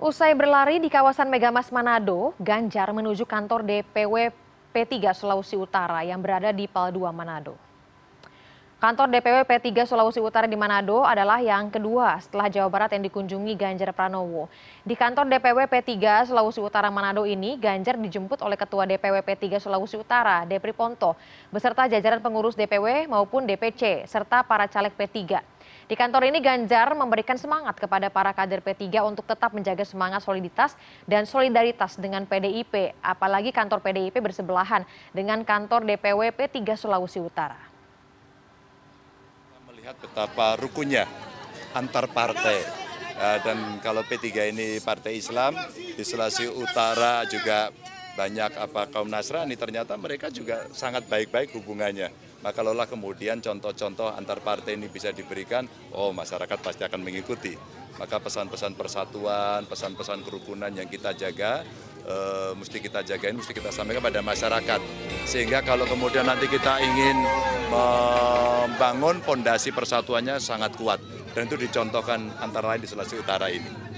Usai berlari di kawasan Megamas Manado, Ganjar menuju kantor DPW P3 Sulawesi Utara yang berada di Pal Manado. Kantor DPW P3 Sulawesi Utara di Manado adalah yang kedua setelah Jawa Barat yang dikunjungi Ganjar Pranowo. Di kantor DPW P3 Sulawesi Utara Manado ini, Ganjar dijemput oleh Ketua DPW P3 Sulawesi Utara, Depri Ponto, beserta jajaran pengurus DPW maupun DPC, serta para caleg P3. Di kantor ini Ganjar memberikan semangat kepada para kader P3 untuk tetap menjaga semangat soliditas dan solidaritas dengan PDIP, apalagi kantor PDIP bersebelahan dengan kantor DPW P3 Sulawesi Utara melihat betapa rukunnya antar partai. Ya, dan kalau P3 ini partai Islam, di Sulawesi Utara juga banyak apa kaum Nasrani, ternyata mereka juga sangat baik-baik hubungannya. Maka nah, lola kemudian contoh-contoh antar partai ini bisa diberikan, oh masyarakat pasti akan mengikuti. Maka pesan-pesan persatuan, pesan-pesan kerukunan yang kita jaga, e, mesti kita jagain, mesti kita sampaikan pada masyarakat. Sehingga kalau kemudian nanti kita ingin membangun fondasi persatuannya sangat kuat dan itu dicontohkan antara lain di Sulawesi Utara ini.